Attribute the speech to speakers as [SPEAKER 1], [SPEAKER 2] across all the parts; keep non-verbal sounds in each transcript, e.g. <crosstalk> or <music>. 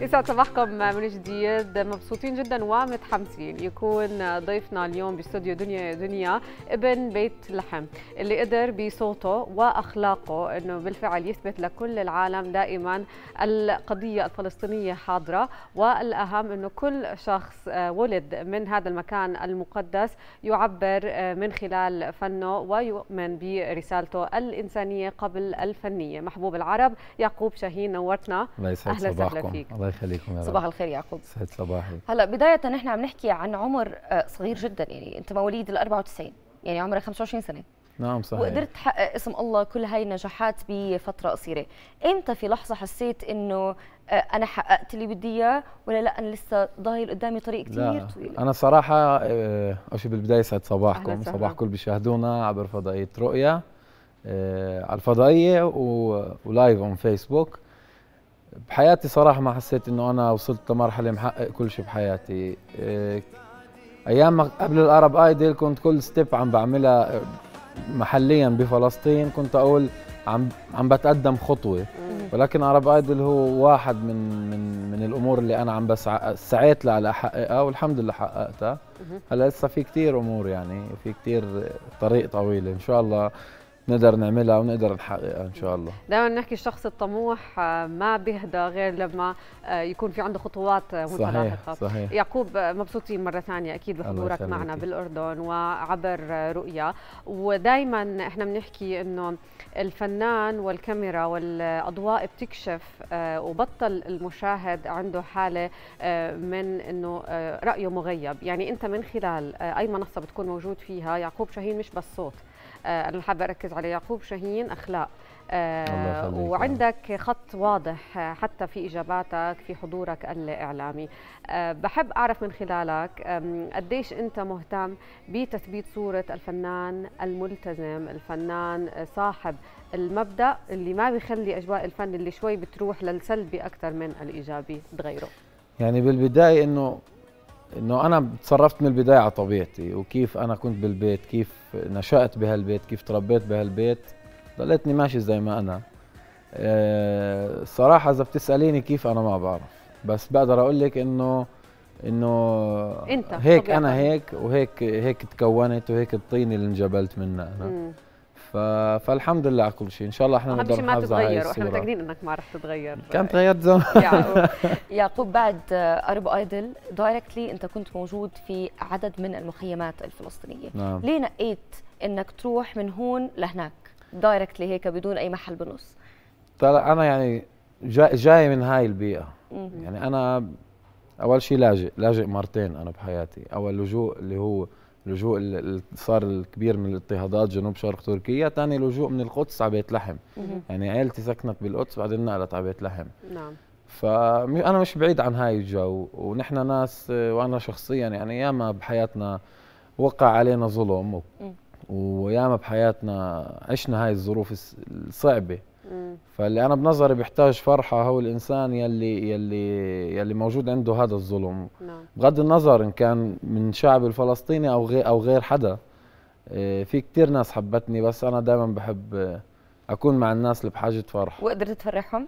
[SPEAKER 1] يسعد صباحكم من جديد مبسوطين جدا ومتحمسين يكون ضيفنا اليوم باستوديو دنيا دنيا ابن بيت لحم اللي قدر بصوته واخلاقه انه بالفعل يثبت لكل العالم دائما القضيه الفلسطينيه حاضره والاهم انه كل شخص ولد من هذا المكان المقدس يعبر من خلال فنه ويؤمن برسالته الانسانيه قبل الفنيه محبوب العرب يعقوب شاهين نورتنا اهلا وسهلا فيك
[SPEAKER 2] الله يخليكم يا رب صباح الخير يعقوب سعد صباحك
[SPEAKER 3] هلا بدايه نحن عم نحكي عن عمر آه، صغير جدا يعني انت مواليد ال 94 يعني عمرك 25 سنه
[SPEAKER 2] نعم صحيح وقدرت
[SPEAKER 3] تحقق اسم الله كل هاي النجاحات بفتره قصيره امتى في لحظه حسيت انه آه، انا حققت اللي بدي اياه ولا لا انا لسه ضايل قدامي طريق كثير طويل انا
[SPEAKER 2] صراحه آه، اول شيء بالبدايه سعد صباحكم صباح كل بيشاهدونا عبر فضائيه رؤيا على الفضائيه ولايف اون فيسبوك بحياتي صراحه ما حسيت انه انا وصلت لمرحله محقق كل شيء بحياتي إيه، ايام قبل الارب ايدل كنت كل ستيب عم بعملها محليا بفلسطين كنت اقول عم عم بتقدم خطوه ولكن عرب ايدل هو واحد من من من الامور اللي انا عم بسعى سعيت لها لاحققها والحمد لله حققتها هلا لسه في كثير امور يعني في كثير طريق طويله ان شاء الله نقدر نعملها ونقدر نحققها ان شاء الله
[SPEAKER 1] دائما نحكي الشخص الطموح آه، ما بيهدى غير لما آه، يكون في عنده خطوات متلاحقه صحيح, صحيح. يعقوب آه، مبسوطين مره ثانيه اكيد بحضورك معنا بالاردن وعبر رؤيا ودائما احنا بنحكي انه الفنان والكاميرا والاضواء بتكشف وبطل المشاهد عنده حاله من انه رايه مغيب يعني انت من خلال اي منصه بتكون موجود فيها يعقوب شاهين مش بس صوت آه، انا حابه اركز على يعقوب شاهين اخلاق آه وعندك خط واضح آه، حتى في اجاباتك في حضورك الاعلامي آه بحب اعرف من خلالك قديش انت مهتم بتثبيت صوره الفنان الملتزم الفنان صاحب المبدا اللي ما بيخلي اجواء الفن اللي شوي بتروح للسلبي اكثر من الايجابي تغيره
[SPEAKER 2] يعني بالبدايه انه انه انا تصرفت من البدايه على طبيعتي وكيف انا كنت بالبيت كيف نشات بهالبيت كيف تربيت بهالبيت ضليتني ماشي زي ما انا الصراحه صراحه اذا بتساليني كيف انا ما بعرف بس بقدر اقول لك انه انه انت هيك انا هيك وهيك هيك تكونت وهيك الطين اللي انجبلت منها انا ف... فالحمد لله على كل شيء ان شاء الله احنا ما تتغير واحنا متاكدين
[SPEAKER 3] انك ما راح تتغير
[SPEAKER 2] كان تغيرت زمان <laughs> <laughs>
[SPEAKER 3] يعقوب بعد آه، ارب ايدل دايركتلي انت كنت موجود في عدد من المخيمات الفلسطينيه نعم. ليه نقيت انك تروح من هون لهناك دايركتلي هيك بدون اي محل بالنص
[SPEAKER 2] طلع انا يعني جاي, جاي من هاي البيئه يعني انا اول شيء لاجئ لاجئ مرتين انا بحياتي اول لجوء اللي هو لجوء صار الكبير من الاضطهادات جنوب شرق تركيا ثاني لجوء من القدس على بيت لحم يعني عائلتي سكنت بالقدس بعدين نقلت على بيت لحم نعم فانا مش بعيد عن هاي الجو ونحن ناس وانا شخصيا يعني ياما بحياتنا وقع علينا ظلم وياما بحياتنا عشنا هاي الظروف الصعبه فاللي انا بنظري بيحتاج فرحه هو الانسان يلي يلي يلي موجود عنده هذا الظلم نعم. بغض النظر ان كان من شعب الفلسطيني او غير او غير حدا إيه، في كثير ناس حبتني بس انا دائما بحب اكون مع الناس اللي بحاجه فرح
[SPEAKER 3] وقدرت تفرحهم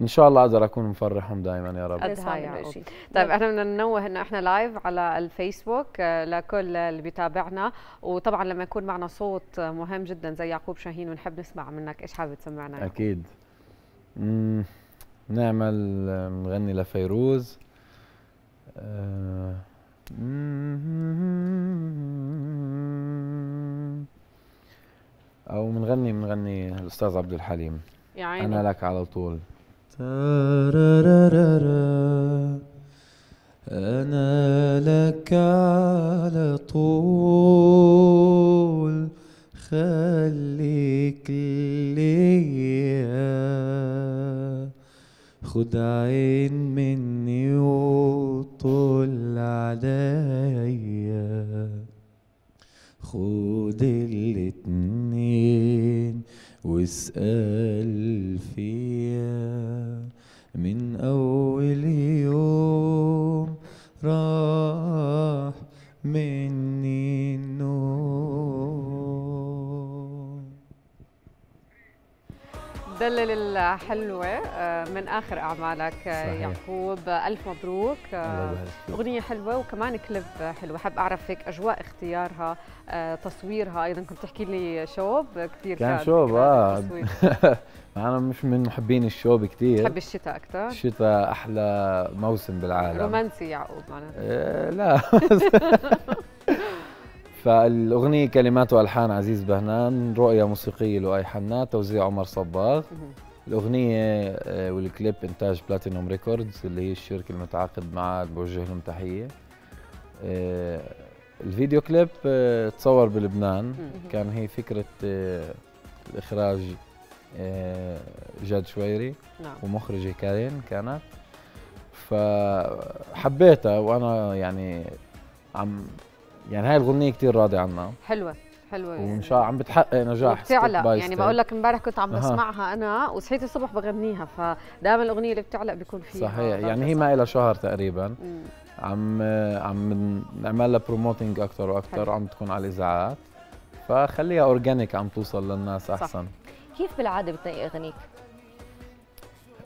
[SPEAKER 2] ان شاء الله اقدر اكون مفرحهم دائما يا رب يا يعني. رب يعني. طيب احنا
[SPEAKER 1] بدنا ننوه انه احنا لايف على الفيسبوك آه، لكل اللي بيتابعنا وطبعا لما يكون معنا صوت مهم جدا زي يعقوب شاهين ونحب نسمع منك ايش حابب تسمعنا
[SPEAKER 2] اكيد امم نعمل آه، نغني لفيروز آه، او بنغني بنغني الاستاذ عبد الحليم يا عيني. انا لك على طول
[SPEAKER 4] أنا لك على طول خليك ليا خد عين مني وطل عليا خد الاتنين واسأل فيها من أول يوم رأى
[SPEAKER 1] دلل الحلوة آه، من آخر أعمالك آه، صحيح. يعقوب آه، ألف مبروك أغنية حلوة وكمان كليب حلوة حاب أعرف هيك أجواء اختيارها تصويرها أيضا كنت تحكي لي شوب كثير كان, كان شوب آه
[SPEAKER 2] <laughs> أنا مش من محبين الشوب كثير بحب
[SPEAKER 1] الشتاء أكثر
[SPEAKER 2] الشتاء أحلى موسم بالعالم
[SPEAKER 1] رومانسي يعقوب معناته لا <laughs>
[SPEAKER 2] فالاغنيه كلمات والحان عزيز بهنان رؤيه موسيقيه لؤي حنا توزيع عمر صباغ الاغنيه آه، والكليب انتاج بلاتينوم ريكوردز اللي هي الشركه المتعاقد معها بوجه لهم تحيه آه، الفيديو كليب آه، تصور بلبنان كان هي فكره الاخراج جاد شويري نعم. ومخرجه كارين كانت فحبيتها وانا يعني عم يعني هاي الغنيه كثير راضي عنها
[SPEAKER 1] حلوه حلوه يعني. وان
[SPEAKER 2] شاء الله عم بتحقق نجاح بتعلق يعني بقول لك
[SPEAKER 1] امبارح كنت عم بسمعها انا وصحيت الصبح بغنيها فدائما الاغنيه اللي بتعلق بيكون فيها صحيح يعني هي
[SPEAKER 2] ما لها شهر تقريبا مم. عم عم نعمل لها بروموتنج اكثر واكثر عم تكون على الاذاعات فخليها اورجانيك عم توصل للناس احسن
[SPEAKER 3] صح. كيف بالعاده بتنقي اغانيك؟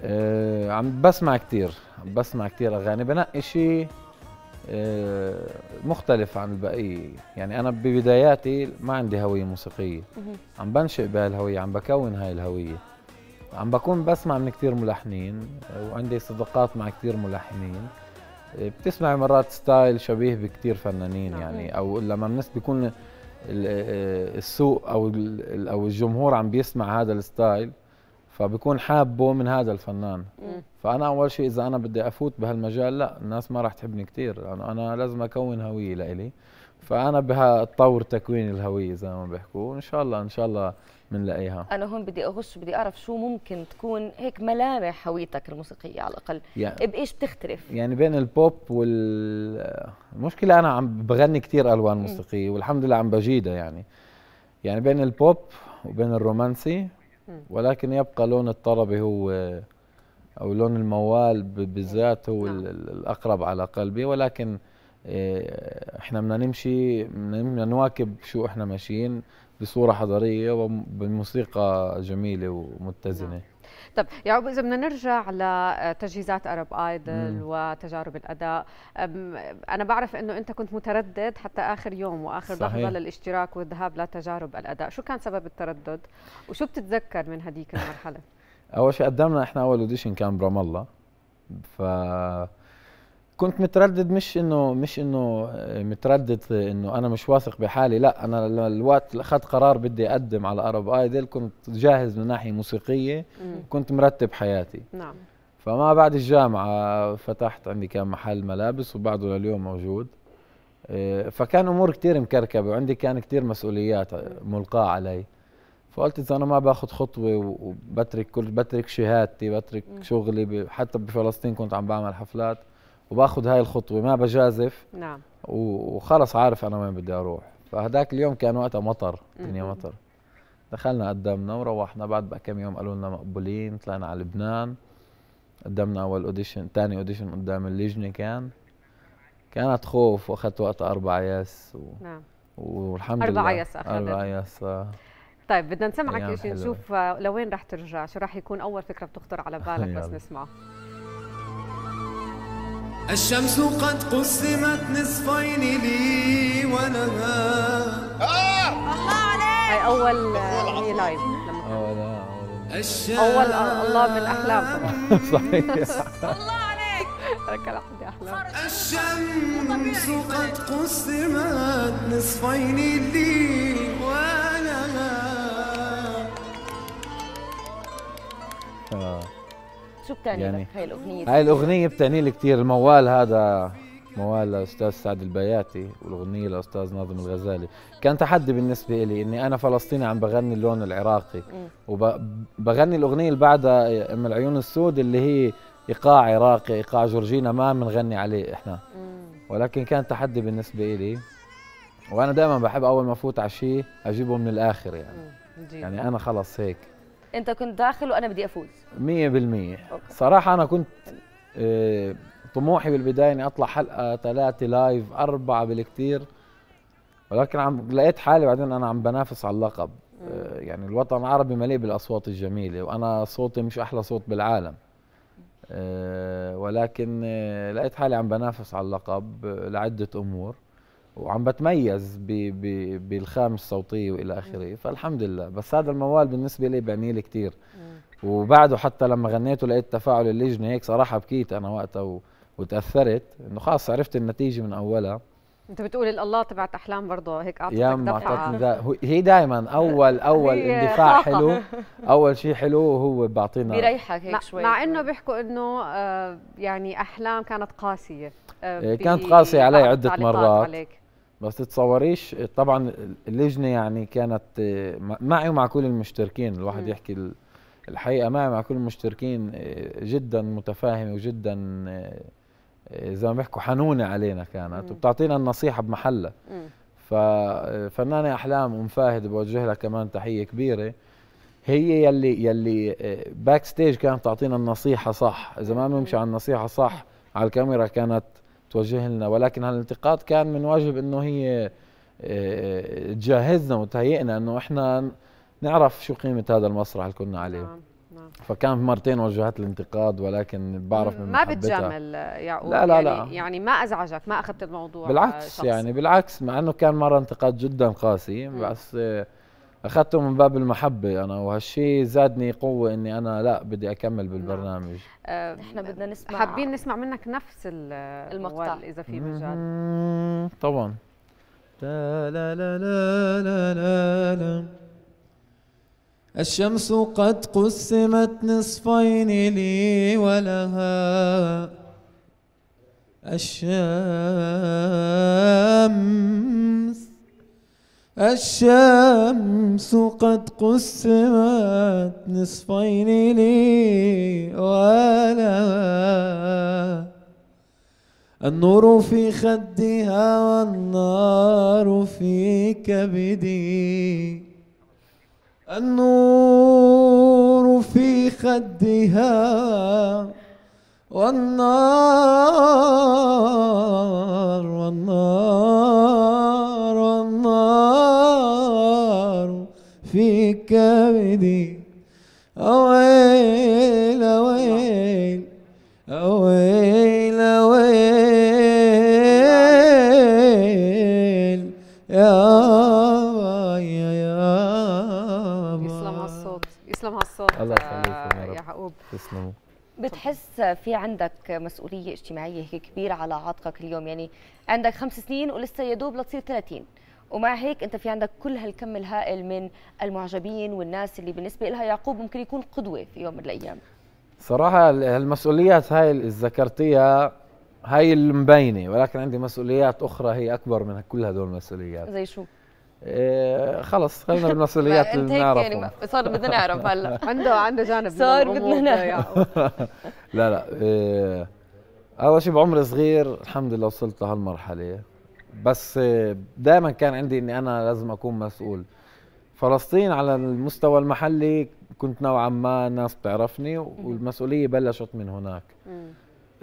[SPEAKER 2] أه عم بسمع كثير بسمع كثير اغاني بنقي شيء آه، مختلف عن البقيه يعني انا ببداياتي ما عندي هويه موسيقيه عم بنشئ الهوية عم بكون هاي الهويه عم بكون بسمع من كثير ملحنين وعندي صداقات مع كثير ملحنين آه، بتسمعي مرات ستايل شبيه بكثير فنانين يعني او لما الناس بيكون آه، السوق او او الجمهور عم بيسمع هذا الستايل فبكون حابه من هذا الفنان فانا اول شيء اذا انا بدي افوت بهالمجال لا الناس ما راح تحبني كثير لانه انا لازم اكون هويه لإلي فانا بطور تكوين الهويه زي ما بيحكوا وان شاء الله ان شاء الله بنلاقيها انا
[SPEAKER 3] هون بدي اغش بدي اعرف شو ممكن تكون هيك ملامح هويتك الموسيقيه على الاقل يعني بايش بتختلف
[SPEAKER 2] يعني بين البوب وال المشكله انا عم بغني كثير الوان موسيقيه والحمد لله عم بجيدها يعني يعني بين البوب وبين الرومانسي ولكن يبقى لون الطربي هو او لون الموال بالذات هو نعم. الاقرب على قلبي ولكن آه، احنا بدنا نمشي بدنا نواكب شو احنا ماشيين بصوره حضاريه وبموسيقى جميله ومتزنه نعم.
[SPEAKER 1] طب يعقوب اذا بدنا نرجع لتجهيزات ارب ايدل وتجارب الاداء انا بعرف انه انت كنت متردد حتى اخر يوم واخر صحيح. لحظه للاشتراك والذهاب لتجارب الاداء شو كان سبب التردد وشو بتتذكر من هذيك المرحله
[SPEAKER 2] <laughs> اول شيء قدمنا احنا اول اوديشن كان برام الله ف كنت متردد مش انه مش انه آه، متردد انه انا مش واثق بحالي لا انا الوقت اخذت قرار بدي اقدم على ارب ايدل كنت جاهز من ناحيه موسيقيه كنت مرتب حياتي نعم فما بعد الجامعه فتحت عندي كان محل ملابس وبعده لليوم موجود آه، فكان امور كثير مكركبه وعندي كان كثير مسؤوليات آه، ملقاه علي فقلت اذا انا ما باخذ خطوه وبترك كل بترك شهادتي بترك شغلي حتى بفلسطين كنت عم بعمل حفلات وباخذ هاي الخطوه ما بجازف نعم وخلص عارف انا وين بدي اروح فهداك اليوم كان وقتها مطر الدنيا مطر دخلنا قدمنا وروحنا بعد بقى كم يوم قالوا لنا مقبولين طلعنا على لبنان قدمنا اول اوديشن ثاني اوديشن قدام اللجنه كان كانت خوف واخذت وقت اربع ياس و... نعم والحمد لله اربع ياس اخذت اربع ياس آه.
[SPEAKER 1] طيب بدنا نسمعك شيء نشوف آه، لوين رح ترجع شو رح يكون اول فكره بتخطر على بالك <laughs> بس نسمعها
[SPEAKER 4] الشمس قد قسمت نصفين لي ولها آه! الله عليك هاي اول آه، هي
[SPEAKER 1] لايف
[SPEAKER 2] اول
[SPEAKER 4] آه، الله من الاحلام <laughs> صحيح الله عليك ركل عندي احلام الشمس قد قسمت نصفين لي ولها
[SPEAKER 2] آه. شو بتعني يعني لك هاي الاغنيه هاي الاغنيه بتعني لي كثير الموال هذا موال للاستاذ سعد البياتي والاغنيه لاستاذ ناظم الغزالي كان تحدي بالنسبه لي اني انا فلسطيني عم بغني اللون العراقي وبغني الاغنيه اللي بعدها ام العيون السود اللي هي ايقاع عراقي ايقاع جورجينا ما بنغني عليه احنا ولكن كان تحدي بالنسبه لي وانا دائما بحب اول ما افوت على شيء اجيبه من الاخر يعني يعني انا خلص هيك
[SPEAKER 3] انت كنت داخل وانا بدي افوز
[SPEAKER 2] 100% صراحه انا كنت آه، طموحي بالبدايه اني اطلع حلقه ثلاثه لايف اربعه بالكثير ولكن عم لقيت حالي بعدين انا عم بنافس على اللقب آه، يعني الوطن العربي مليء بالاصوات الجميله وانا صوتي مش احلى صوت بالعالم آه، ولكن لقيت حالي عم بنافس على اللقب لعده امور وعم بتميز ب ب بالخام الصوتيه والى اخره فالحمد لله بس هذا الموال بالنسبه لي بعني لي كثير وبعده حتى لما غنيته لقيت تفاعل اللجنه هيك صراحه بكيت انا وقتها و... وتاثرت انه خلاص عرفت النتيجه من اولها
[SPEAKER 1] انت بتقول الله تبعت احلام برضه هيك اعطتك دفعه دا
[SPEAKER 2] هي دائما اول <laughs> اول اندفاع حلو اول شيء حلو هو بيعطينا
[SPEAKER 1] بيريحك هيك شوي مع انه بيحكوا انه آه، يعني احلام كانت قاسيه آه، إيه، كانت قاسيه علي عده مرات عليك.
[SPEAKER 2] ما تتصوريش طبعا اللجنه يعني كانت معي ومع كل المشتركين الواحد م. يحكي الحقيقه معي مع كل المشتركين آه، جدا متفاهمه وجدا آه، زي ما بيحكوا حنونه علينا كانت وبتعطينا النصيحه بمحلها ففنانه احلام ام فاهد بوجه لها كمان تحيه كبيره هي يلي يلي باك آه، ستيج كانت تعطينا النصيحه صح اذا ما بنمشي على النصيحه صح على الكاميرا كانت توجه لنا ولكن هالانتقاد كان من واجب انه هي آه، آه، تجهزنا وتهيئنا انه احنا نعرف شو قيمه هذا المسرح اللي كنا عليه نعم. نعم. فكان مرتين وجهت الانتقاد ولكن بعرف من ما بتجامل
[SPEAKER 1] يعقوب لا لا يعني لا. يعني, يعني ما ازعجك ما اخذت الموضوع بالعكس شخص. يعني
[SPEAKER 2] بالعكس مع انه كان مره انتقاد جدا قاسي بس آه، اخذته من باب المحبه انا وهالشيء زادني قوه اني انا لا بدي اكمل بالبرنامج نعم.
[SPEAKER 3] آه، احنا بدنا
[SPEAKER 1] نسمع حابين نسمع منك نفس المقطع اذا في
[SPEAKER 4] مجال طبعا لا لا لا لا لا لا الشمس قد قسمت نصفين لي ولها الشمس الشمس قد قسمت نصفين لي ولا النور في خدها والنار في كبدي النور في خدها والنار والنار ويلي اويل اويل اويل اويل يا بايا يا بايا يسلم هالصوت
[SPEAKER 3] يسلم هالصوت الله
[SPEAKER 4] يخليكم يا رب يا تسلموا
[SPEAKER 3] بتحس في عندك مسؤولية اجتماعية كبيرة على عاتقك اليوم يعني عندك خمس سنين ولسه يا دوب لتصير 30 ومع هيك انت في عندك كل هالكم الهائل من المعجبين والناس اللي بالنسبه لها يعقوب ممكن يكون قدوه في يوم من الايام
[SPEAKER 2] صراحه المسؤوليات هاي اللي ذكرتيها هاي المبينه ولكن عندي مسؤوليات اخرى هي اكبر من كل هدول المسؤوليات زي شو إيه خلص خلينا بالمسؤوليات <laughs> اللي نعرفها يعني صار بدنا نعرف هلا
[SPEAKER 3] <laughs> عنده عنده جانب صار بدنا نعرف <laughs>
[SPEAKER 2] لا لا اول إيه، شيء بعمر صغير الحمد لله وصلت لهالمرحله بس دائما كان عندي اني انا لازم اكون مسؤول فلسطين على المستوى المحلي كنت نوعا ما ناس بتعرفني والمسؤوليه بلشت من هناك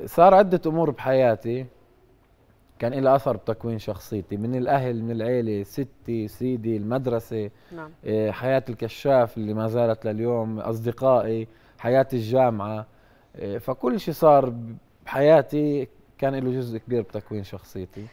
[SPEAKER 2] صار عده امور بحياتي كان لها اثر بتكوين شخصيتي من الاهل من العيله ستي سيدي المدرسه نعم. إيه، حياه الكشاف اللي ما زالت لليوم اصدقائي حياه الجامعه إيه، فكل شيء صار بحياتي كان له جزء كبير بتكوين شخصيتي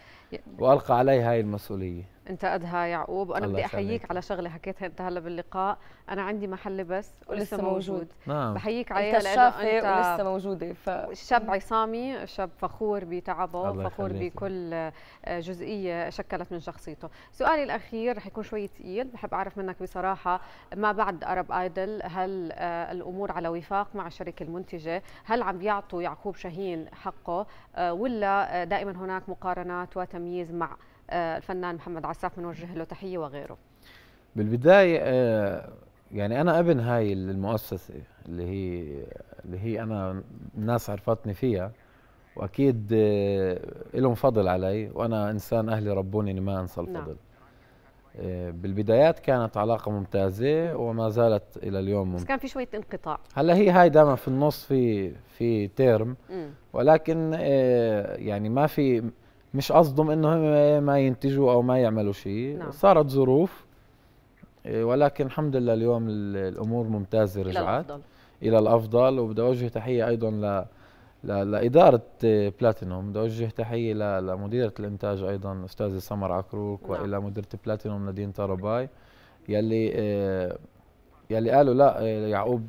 [SPEAKER 2] وألقى علي هاي المسؤولية
[SPEAKER 1] انت قدها يعقوب وانا بدي احييك على شغله حكيتها انت هلا باللقاء انا عندي محل بس ولسه موجود, موجود. نعم. بحييك عليها لانه انت ولسه موجوده ف... الشاب عصامي شاب فخور بتعبه فخور بكل آه، جزئيه شكلت من شخصيته سؤالي الاخير رح يكون شوي ثقيل بحب اعرف منك بصراحه ما بعد ارب ايدل هل آه، الامور على وفاق مع الشركه المنتجه هل عم بيعطوا يعقوب شاهين حقه آه، ولا دائما هناك مقارنات وتمييز مع آه، الفنان محمد عساف بنوجه له تحيه وغيره
[SPEAKER 2] بالبدايه آه، يعني انا ابن هاي المؤسسه اللي هي اللي هي انا الناس عرفتني فيها واكيد آه، لهم فضل علي وانا انسان اهلي ربوني اني ما انسى نعم. الفضل بالبدايات كانت علاقة ممتازة وما زالت إلى اليوم بس
[SPEAKER 1] كان في شوية انقطاع
[SPEAKER 2] هلا هي هاي دائما في النص في في تيرم ولكن يعني ما في مش قصدهم انه هم ما ينتجوا او ما يعملوا شيء نعم. صارت ظروف إيه، ولكن الحمد لله اليوم الامور ممتازه رجعت الى الافضل الى الافضل وبدي اوجه تحيه ايضا ل لاداره بلاتينوم آه، بدي اوجه تحيه لمديره الانتاج ايضا استاذه سمر عكروك نعم. والى مديره بلاتينوم نادين طرباي يلي آه، يلي قالوا لا آه، يعقوب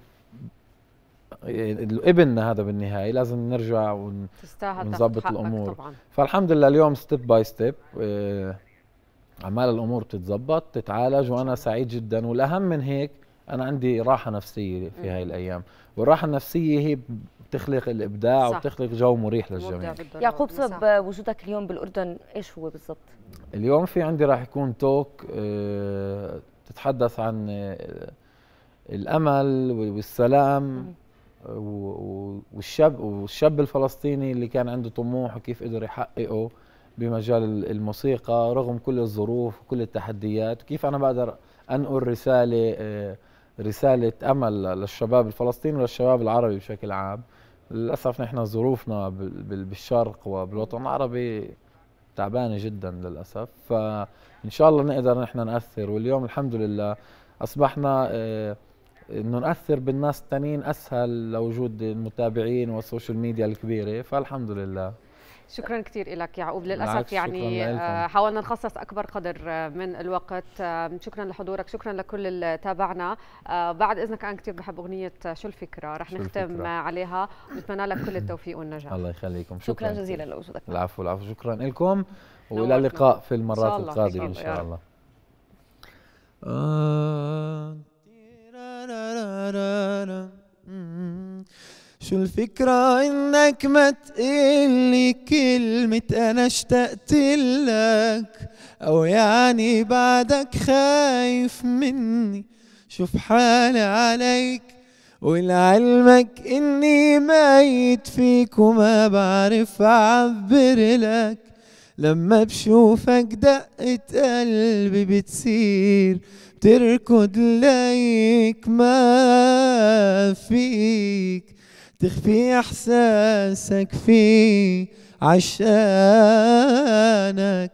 [SPEAKER 2] ابننا هذا بالنهايه لازم نرجع ونظبط الامور طبعاً. فالحمد لله اليوم ستيب باي ستيب عمال الامور بتتظبط تتعالج وانا سعيد جدا والاهم من هيك انا عندي راحه نفسيه في هاي الايام والراحه النفسيه هي بتخلق الابداع صح. وبتخلق جو مريح للجميع
[SPEAKER 3] يعقوب سبب وجودك اليوم بالاردن ايش هو بالضبط
[SPEAKER 2] اليوم في عندي راح يكون توك آه، تتحدث عن آه، الامل والسلام والشاب والشاب الفلسطيني اللي كان عنده طموح وكيف قدر يحققه بمجال الموسيقى رغم كل الظروف وكل التحديات وكيف انا بقدر انقل رساله آه، رساله امل للشباب الفلسطيني وللشباب العربي بشكل عام للاسف نحن ظروفنا بالشرق وبالوطن العربي تعبانه جدا للاسف فان شاء الله نقدر نحن ناثر واليوم الحمد لله اصبحنا آه، انه ناثر بالناس الثانيين اسهل لوجود المتابعين والسوشيال ميديا الكبيره فالحمد لله
[SPEAKER 1] شكرا كثير لك يعقوب للاسف يعني آه، حاولنا نخصص اكبر قدر آه، من الوقت آه، شكرا لحضورك شكرا لكل اللي تابعنا بعد اذنك انا كثير بحب اغنيه شو الفكره رح شو نختم الفكرة. عليها نتمنى لك كل التوفيق والنجاح
[SPEAKER 2] الله يخليكم شكرا, شكرا جزيلا لوجودك العفو العفو شكرا لكم والى اللقاء في المرات القادمه ان شاء الله, إن شاء الله.
[SPEAKER 4] شو الفكرة انك ما تقلي كلمة انا اشتقت لك او يعني بعدك خايف مني شوف حالي عليك ولعلمك اني ميت فيك وما بعرف اعبر لك لما بشوفك دقة قلبي بتصير تركض ليك ما فيك تخفي احساسك في عشانك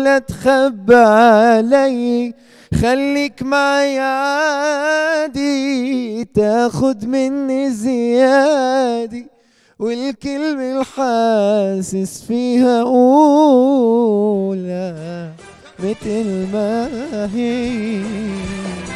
[SPEAKER 4] لا تخبى علي خليك معي عادي تاخد مني زيادي والكلمة الحاسس فيها أولى مثل ما هي